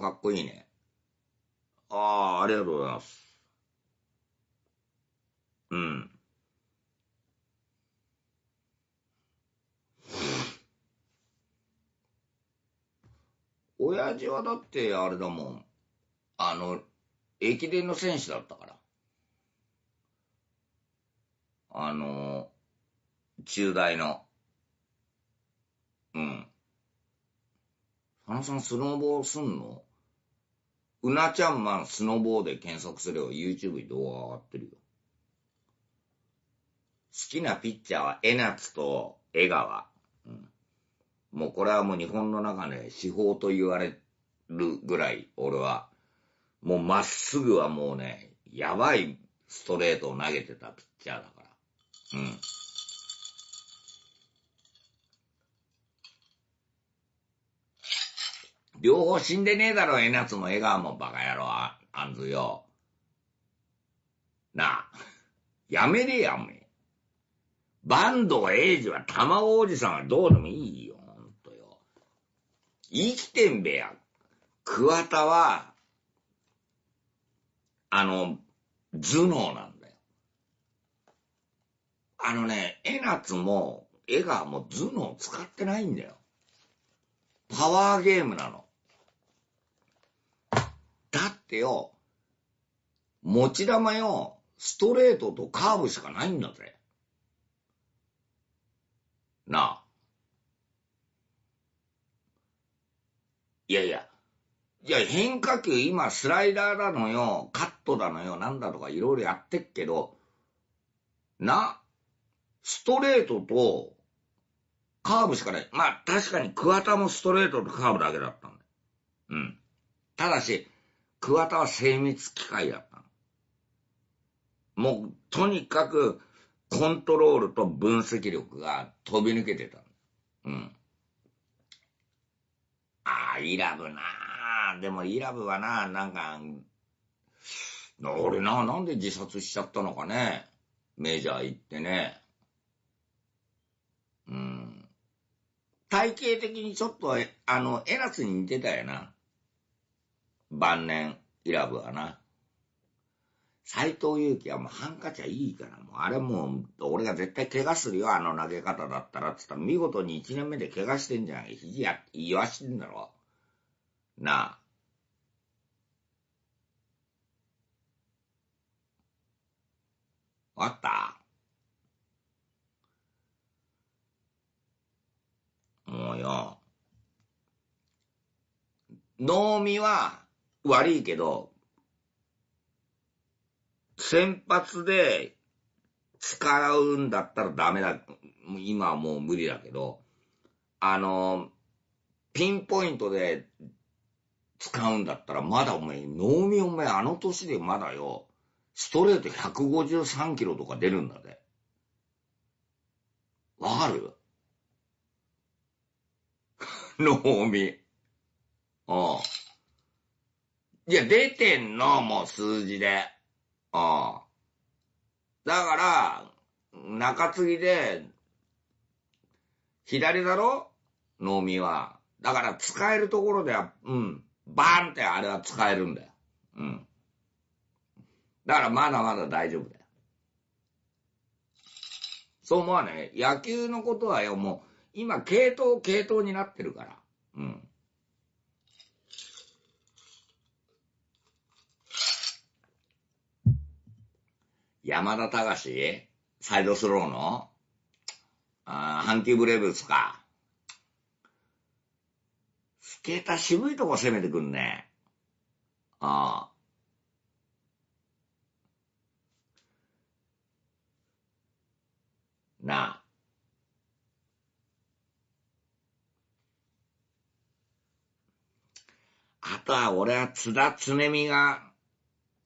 かっこいいね。ああ、ありがとうございます。うん。親父はだってあれだもん。あの、駅伝の選手だったから。あの、中大の。うん。あのさんスノーボーすんのうなちゃんマンスノーボーで検索すれば YouTube に動画上がってるよ。好きなピッチャーは江夏と江川。うん、もうこれはもう日本の中で司法と言われるぐらい、俺は、もうまっすぐはもうね、やばいストレートを投げてたピッチャーだから。うん。両方死んでねえだろ、江夏も江川もバカ野郎、ああんずよ。なあ、やめれや、おめえ。坂東英二は卵おじさんはどうでもいいよ、ほんとよ。生きてんべや。桑田は、あの、頭脳なんだよ。あのね、江夏も江川も頭脳使ってないんだよ。パワーゲームなの。だってよ、持ち玉よ、ストレートとカーブしかないんだぜ。なあ。いやいや、いや変化球今スライダーだのよ、カットだのよ、なんだとかいろいろやってっけど、な、ストレートとカーブしかない。まあ確かに桑田もストレートとカーブだけだったんだよ。うん。ただし、桑田は精密機械だったもう、とにかく、コントロールと分析力が飛び抜けてた。うん。ああ、イラブなあ。でもイラブはなあ、なんか、俺な、なんで自殺しちゃったのかね。メジャー行ってね。うん。体型的にちょっと、あの、エラスに似てたよな。晩年、イラブはな。斎藤佑樹はもうハンカチはいいから、もうあれもう、俺が絶対怪我するよ、あの投げ方だったら、つったら見事に1年目で怪我してんじゃんい肘や、言わしてんだろ。なあ。わったもうよ。脳みは、悪いけど、先発で使うんだったらダメだ。今はもう無理だけど、あの、ピンポイントで使うんだったら、まだお前、脳みお前、あの年でまだよ、ストレート153キロとか出るんだぜ。わかる 脳み。ああ。いや、出てんの、もう数字で。うん。だから、中継ぎで、左だろ脳みは。だから使えるところでは、うん、バーンってあれは使えるんだよ。うん。だからまだまだ大丈夫だよ。そう思わない野球のことはよ、もう、今、系統、系統になってるから。うん。山田隆サイドスローのあー、阪ーブレーブスか。スケーター渋いとこ攻めてくんね。ああ。なあ。あとは俺は津田常美が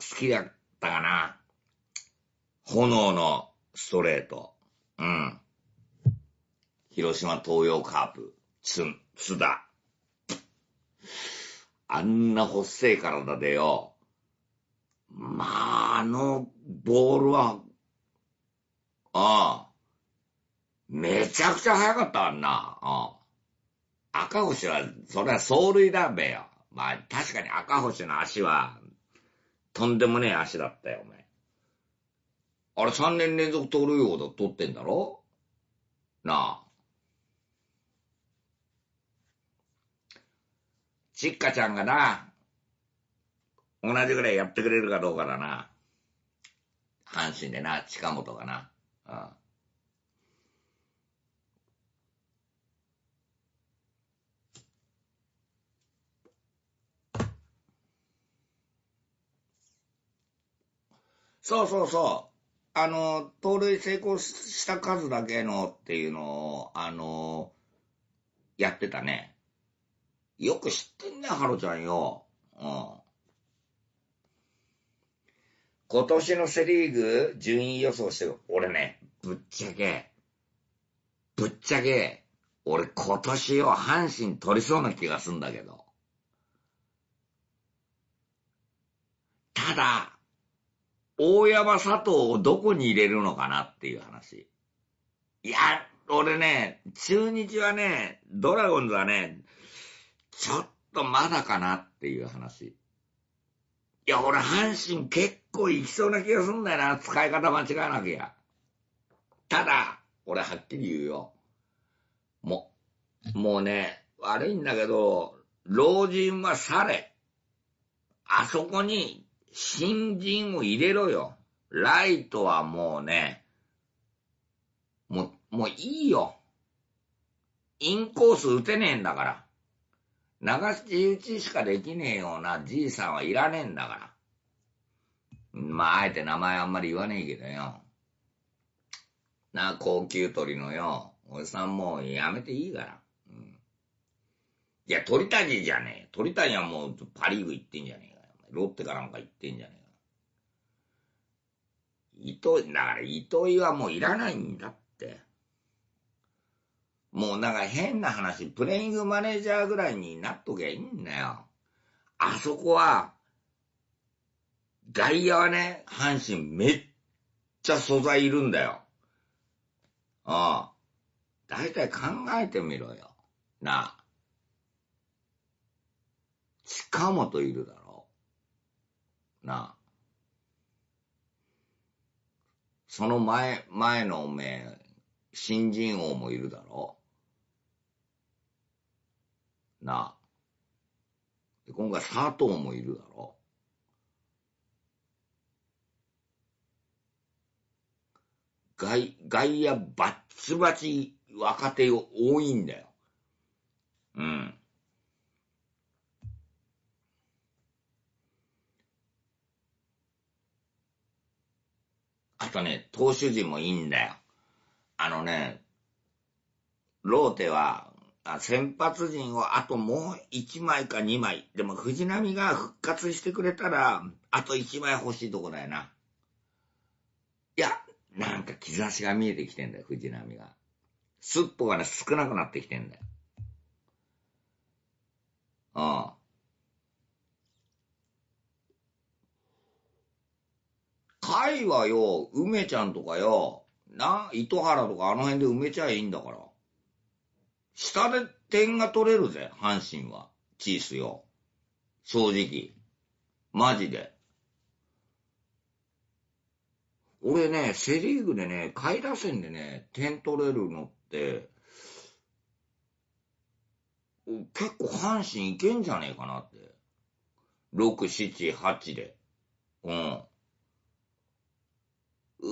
好きだったかな。炎のストレート。うん。広島東洋カープ、つ、津田。あんな細い体でよ。まあ、あの、ボールは、ああ。めちゃくちゃ速かったわな。ああ赤星は、それは走塁だべよ。まあ、確かに赤星の足は、とんでもねえ足だったよ、お前。あれ3年連続取るようだ、取ってんだろなあ。ちっかちゃんがな、同じぐらいやってくれるかどうかだな。阪神でな、近本がな。ああそうそうそあの、盗塁成功した数だけのっていうのを、あの、やってたね。よく知ってんね、ハロちゃんよ。うん。今年のセリーグ順位予想してる。俺ね、ぶっちゃけ、ぶっちゃけ、俺今年よ、阪神取りそうな気がすんだけど。ただ、大山佐藤をどこに入れるのかなっていう話。いや、俺ね、中日はね、ドラゴンズはね、ちょっとまだかなっていう話。いや、俺、阪神結構行きそうな気がすんだよな。使い方間違えなきゃ。ただ、俺はっきり言うよ。も、もうね、悪いんだけど、老人は去れ。あそこに新人を入れろよ。ライトはもうね、もう、もういいよ。インコース打てねえんだから。流し打ちしかできねえようなじいさんはいらねえんだから。まあ、あえて名前あんまり言わねえけどよ。な、高級鳥のよ。おじさんもうやめていいから。うん、いや、鳥谷じゃねえ。鳥谷はもうパリーグ行ってんじゃねえか。ロッテかなんか行ってんじゃねえか糸井、だから糸井はもういらないんだって。もうなんか変な話、プレイングマネージャーぐらいになっときゃいいんだよ。あそこは、外野はね、阪神めっちゃ素材いるんだよ。ああ。だいたい考えてみろよ。なあ。近本いるだろ。なあ。その前、前のおめえ、新人王もいるだろなあ。で今回佐藤もいるだろ外、外野バッチバチ若手多いんだよ。うん。あとね、投手陣もいいんだよ。あのね、ローテは、先発陣をあともう1枚か2枚。でも藤波が復活してくれたら、あと1枚欲しいとこだよな。いや、なんか兆しが見えてきてんだよ、藤波が。すっぽがね、少なくなってきてんだよ。ああ。タイはよ、梅ちゃんとかよ、な、糸原とかあの辺で埋めちゃえいいんだから。下で点が取れるぜ、阪神は。チースよ。正直。マジで。俺ね、セリーグでね、下位打線でね、点取れるのって、結構阪神いけんじゃねえかなって。6、7、8で。うん。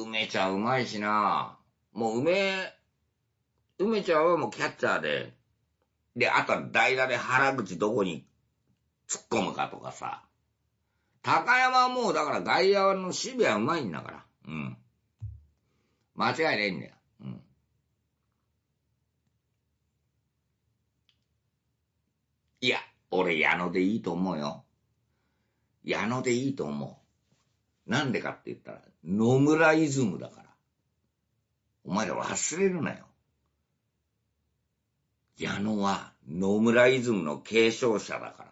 梅ちゃんうまいしなもう梅、梅ちゃんはもうキャッチャーで、で、あとは代打で原口どこに突っ込むかとかさ。高山はもうだから外野の守備はうまいんだから。うん。間違いないんだよ。うん。いや、俺矢野でいいと思うよ。矢野でいいと思う。なんでかって言ったら、野村イズムだから。お前ら忘れるなよ。矢野は野村イズムの継承者だからな。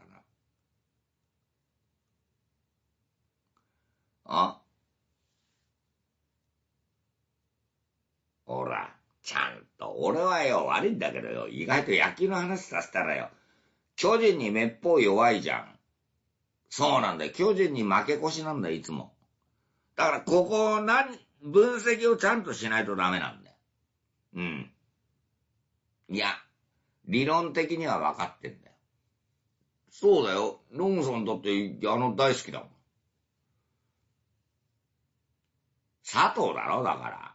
あほら、ちゃんと、俺はよ、悪いんだけどよ、意外と野球の話させたらよ、巨人にめっぽう弱いじゃん。そうなんだよ、巨人に負け越しなんだよ、いつも。だからここを何、分析をちゃんとしないとダメなんだよ。うん。いや、理論的には分かってんだよ。そうだよ。ロムソンだって、あの大好きだもん。佐藤だろ、だから。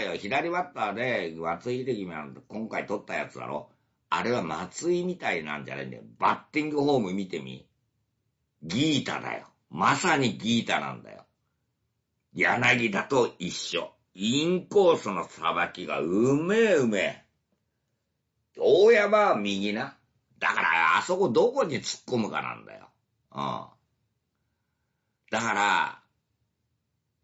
違うよ。左バッターで、松井秀喜なんて今回取ったやつだろ。あれは松井みたいなんじゃないんだよ。バッティングホーム見てみ。ギータだよ。まさにギータなんだよ。柳田と一緒。インコースの裁きがうめえうめえ。大山は右な。だからあそこどこに突っ込むかなんだよ。うん。だから、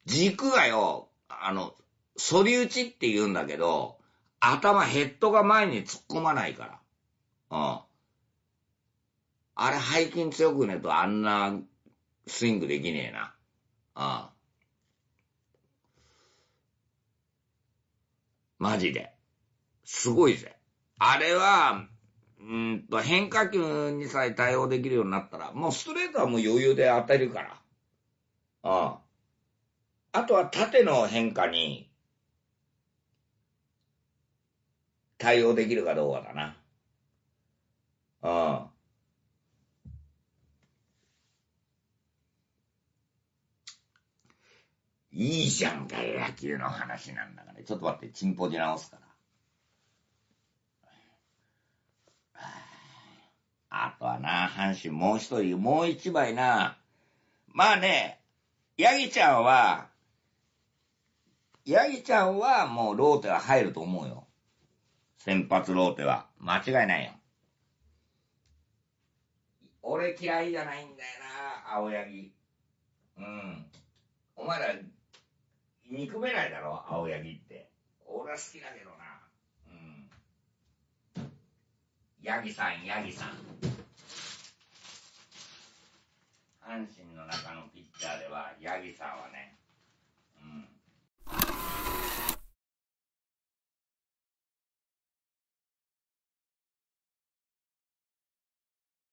軸がよ、あの、反り打ちって言うんだけど、頭ヘッドが前に突っ込まないから。うん。あれ背筋強くねえとあんなスイングできねえな。ああ。マジで。すごいぜ。あれは、うんと、変化球にさえ対応できるようになったら、もうストレートはもう余裕で当てるから。ああ。あとは縦の変化に、対応できるかどうかだな。ああ。いいじゃんか、野球の話なんだから。ちょっと待って、チンポジ直すから。あとはな、阪神もう一人、もう一枚な。まあね、ヤギちゃんは、ヤギちゃんはもうローテは入ると思うよ。先発ローテは。間違いないよ。俺嫌いじゃないんだよな、青柳。うん。お前ら憎めないだろ、青柳って。俺は好きだけどな。うん。ヤギさん、ヤギさん。阪神の中のピッチャーでは、ヤギさんはね、うん。